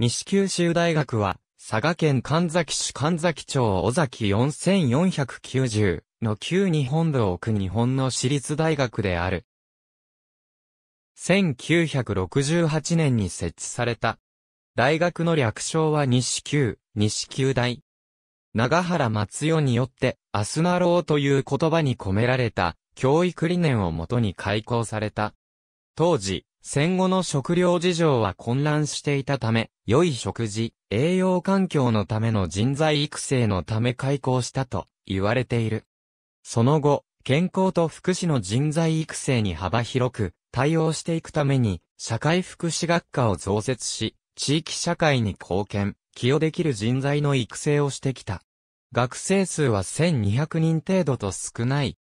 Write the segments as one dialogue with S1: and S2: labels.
S1: 西九州大学は、佐賀県神崎市神崎町尾崎4490の旧日本部を置く日本の私立大学である。1968年に設置された。大学の略称は西九、西九大。長原松代によって、アスナローという言葉に込められた、教育理念をもとに開校された。当時、戦後の食料事情は混乱していたため、良い食事、栄養環境のための人材育成のため開校したと言われている。その後、健康と福祉の人材育成に幅広く対応していくために、社会福祉学科を増設し、地域社会に貢献、寄与できる人材の育成をしてきた。学生数は1200人程度と少ない。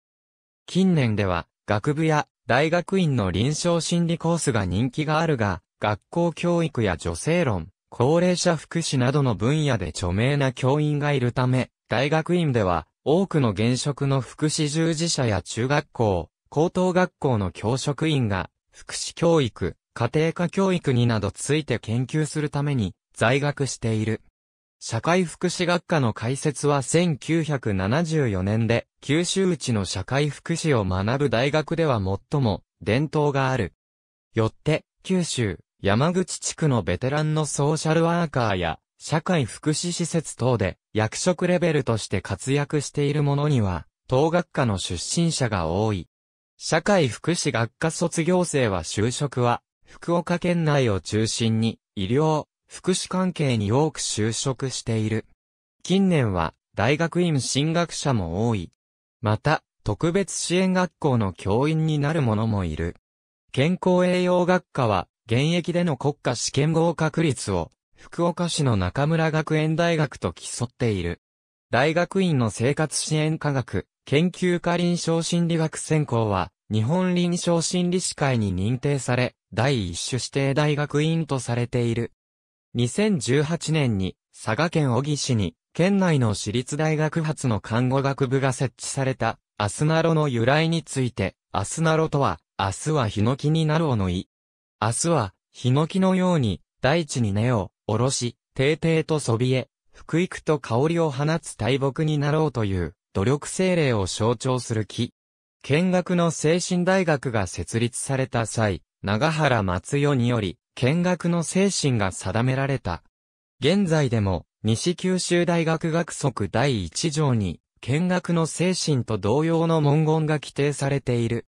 S1: 近年では、学部や大学院の臨床心理コースが人気があるが、学校教育や女性論、高齢者福祉などの分野で著名な教員がいるため、大学院では多くの現職の福祉従事者や中学校、高等学校の教職員が福祉教育、家庭科教育になどついて研究するために在学している。社会福祉学科の開設は1974年で、九州内の社会福祉を学ぶ大学では最も伝統がある。よって、九州、山口地区のベテランのソーシャルワーカーや、社会福祉施設等で役職レベルとして活躍している者には、当学科の出身者が多い。社会福祉学科卒業生は就職は、福岡県内を中心に、医療、福祉関係に多く就職している。近年は大学院進学者も多い。また、特別支援学校の教員になる者もいる。健康栄養学科は、現役での国家試験合格率を、福岡市の中村学園大学と競っている。大学院の生活支援科学、研究科臨床心理学専攻は、日本臨床心理士会に認定され、第一種指定大学院とされている。2018年に佐賀県小城市に県内の私立大学発の看護学部が設置されたアスナロの由来について、アスナロとは、明日はヒノキになろうの意。明日は、ヒノキのように、大地に根を、下ろし、定々とそびえ、福育と香りを放つ大木になろうという、努力精霊を象徴する木。見学の精神大学が設立された際、長原松代により、見学の精神が定められた。現在でも、西九州大学学則第一条に、見学の精神と同様の文言が規定されている。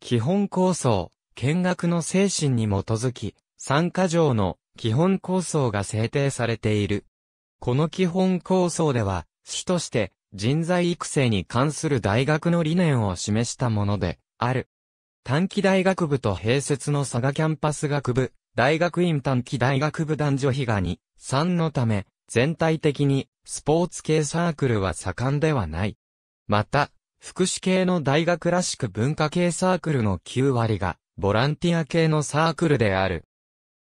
S1: 基本構想、見学の精神に基づき、参加条の基本構想が制定されている。この基本構想では、主として人材育成に関する大学の理念を示したものである。短期大学部と併設の佐賀キャンパス学部、大学院短期大学部男女比がに、3のため、全体的に、スポーツ系サークルは盛んではない。また、福祉系の大学らしく文化系サークルの9割が、ボランティア系のサークルである。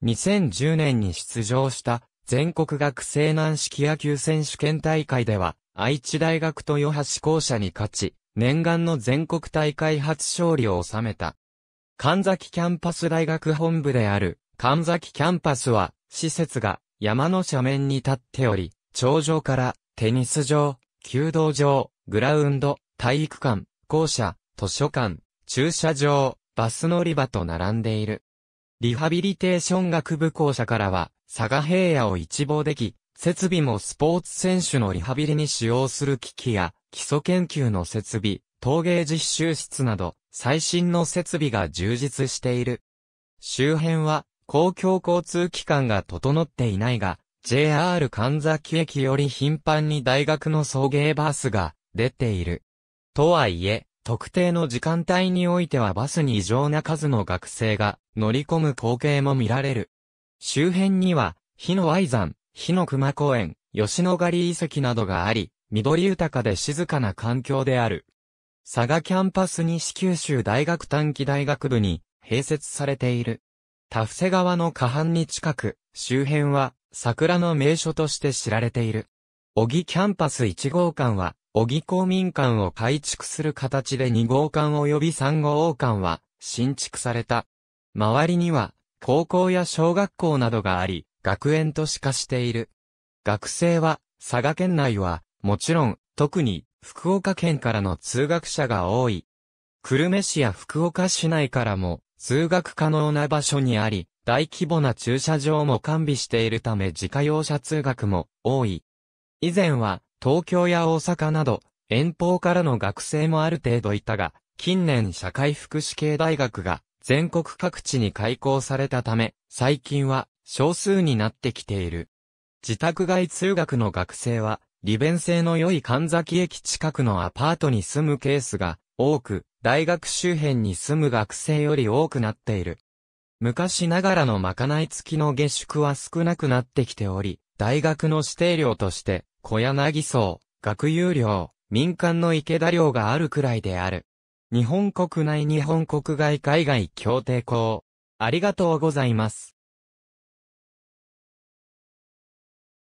S1: 2010年に出場した全国学生軟式野球選手権大会では、愛知大学豊橋校舎に勝ち、念願の全国大会初勝利を収めた。神崎キャンパス大学本部である神崎キャンパスは、施設が山の斜面に立っており、頂上からテニス場、弓道場、グラウンド、体育館、校舎、図書館、駐車場、バス乗り場と並んでいる。リハビリテーション学部校舎からは、佐賀平野を一望でき、設備もスポーツ選手のリハビリに使用する機器や、基礎研究の設備、陶芸実習室など、最新の設備が充実している。周辺は、公共交通機関が整っていないが、JR 神崎駅より頻繁に大学の送迎バスが出ている。とはいえ、特定の時間帯においてはバスに異常な数の学生が乗り込む光景も見られる。周辺には、日野愛山、日野熊公園、吉野狩遺跡などがあり、緑豊かで静かな環境である。佐賀キャンパス西九州大学短期大学部に併設されている。タフセ川の下半に近く、周辺は桜の名所として知られている。小木キャンパス1号館は、小木公民館を改築する形で2号館及び3号館は新築された。周りには高校や小学校などがあり、学園都市化している。学生は佐賀県内はもちろん特に福岡県からの通学者が多い。久留米市や福岡市内からも通学可能な場所にあり、大規模な駐車場も完備しているため自家用車通学も多い。以前は東京や大阪など遠方からの学生もある程度いたが、近年社会福祉系大学が全国各地に開校されたため、最近は少数になってきている。自宅外通学の学生は利便性の良い神崎駅近くのアパートに住むケースが多く、大学周辺に住む学生より多くなっている。昔ながらのまかない付きの下宿は少なくなってきており、大学の指定料として、小柳荘、学友寮、民間の池田寮があるくらいである。日本国内日本国外海外協定校。ありがとうございます。